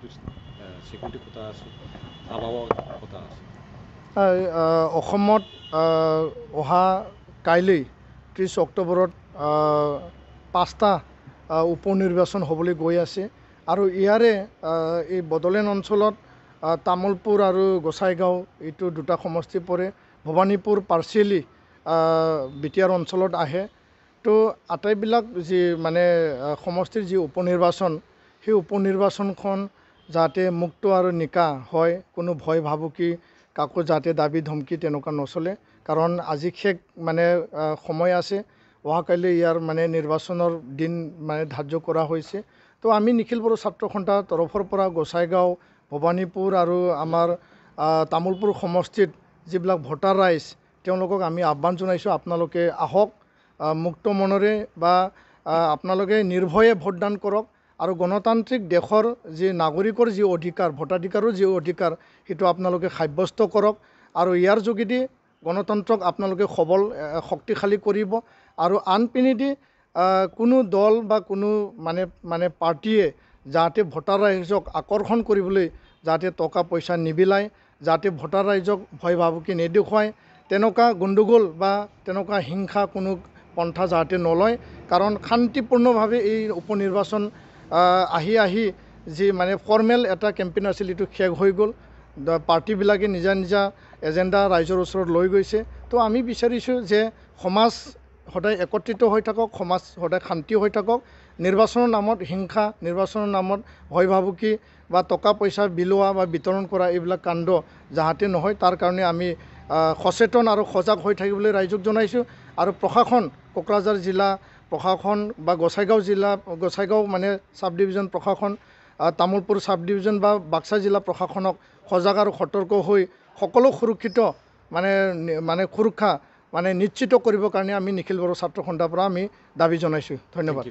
অসমত অহা কাইলৈ ত্ৰিছ অক্টোবৰত পাঁচটা উপ নিৰ্বাচন হ'বলৈ গৈ আছে আৰু ইয়াৰে এই বড়োলেণ্ড অঞ্চলত তামোলপুৰ আৰু গোঁচাইগাঁও এইটো দুটা সমষ্টি পৰে Bhawanipur partially B T R অঞ্চলত আহে তো আটাইবিলাক যি মানে সমষ্টিৰ যি উপ নিৰ্বাচন সেই উপ নিৰ্বাচনখন যাতে মুক্ত আৰু নিকা হয় কোনো ভয় ভাবুকি কাকো যাতে দাবী ধমকি তেনেকুৱা নচলে কাৰণ আজি শেষ মানে সময় আছে অহাকালিলৈ ইয়াৰ মানে নিৰ্বাচনৰ দিন মানে ধাৰ্য কৰা হৈছে তো আমি নিখিল বড়ো ছাত্ৰ সন্থাৰ তৰফৰ পৰা গোঁসাইগাঁও ভৱানীপুৰ আৰু আমাৰ তামোলপুৰ সমষ্টিত যিবিলাক ভোটাৰ ৰাইজ তেওঁলোকক আমি আহ্বান জনাইছোঁ আপোনালোকে আহক মুক্ত মনেৰে বা আপোনালোকে নিৰ্ভয়ে ভোটদান কৰক আৰু গণতান্ত্ৰিক দেশৰ যি নাগৰিকৰ যি অধিকাৰ ভোটাধিকাৰৰ যি অধিকাৰ সেইটো আপোনালোকে সাব্যস্ত কৰক আৰু ইয়াৰ যোগেদি গণতন্ত্ৰক আপোনালোকে সবল শক্তিশালী কৰিব আৰু আনপিনেদি কোনো দল বা কোনো মানে মানে পাৰ্টীয়ে যাতে ভোটাৰ ৰাইজক আকৰ্ষণ কৰিবলৈ যাতে টকা পইচা নিবিলায় যাতে ভোটাৰ ৰাইজক ভয় ভাবুকি নেদেখুৱায় তেনেকুৱা গণ্ডগোল বা তেনেকুৱা হিংসা কোনো পন্থা যাতে নলয় কাৰণ শান্তিপূৰ্ণভাৱে এই উপ নিৰ্বাচন আহি আহি যি মানে ফৰ্মেল এটা কেম্পেইন আছিল এইটো শেষ হৈ গ'ল পাৰ্টিবিলাকে নিজা নিজা এজেণ্ডা ৰাইজৰ ওচৰত লৈ গৈছে তো আমি বিচাৰিছোঁ যে সমাজ সদায় একত্ৰিত হৈ থাকক সমাজ সদায় শান্তি হৈ থাকক নিৰ্বাচনৰ নামত হিংসা নিৰ্বাচনৰ নামত ভয় ভাবুকি বা টকা পইচা বিলোৱা বা বিতৰণ কৰা এইবিলাক কাণ্ড যাহাতে নহয় তাৰ কাৰণে আমি সচেতন আৰু সজাগ হৈ থাকিবলৈ ৰাইজক জনাইছোঁ আৰু প্ৰশাসন কোকৰাঝাৰ জিলা প্ৰশাসন বা গোঁসাইগাঁও জিলা গোঁসাইগাঁও মানে চাব ডিভিজন প্ৰশাসন তামোলপুৰ চাব ডিভিজন বা বাক্সা জিলা প্ৰশাসনক সজাগ আৰু সতৰ্ক হৈ সকলো সুৰক্ষিত মানে মানে সুৰক্ষা মানে নিশ্চিত কৰিবৰ কাৰণে আমি নিখিল বড়ো ছাত্ৰ সন্থাৰ পৰা আমি দাবী জনাইছোঁ ধন্যবাদ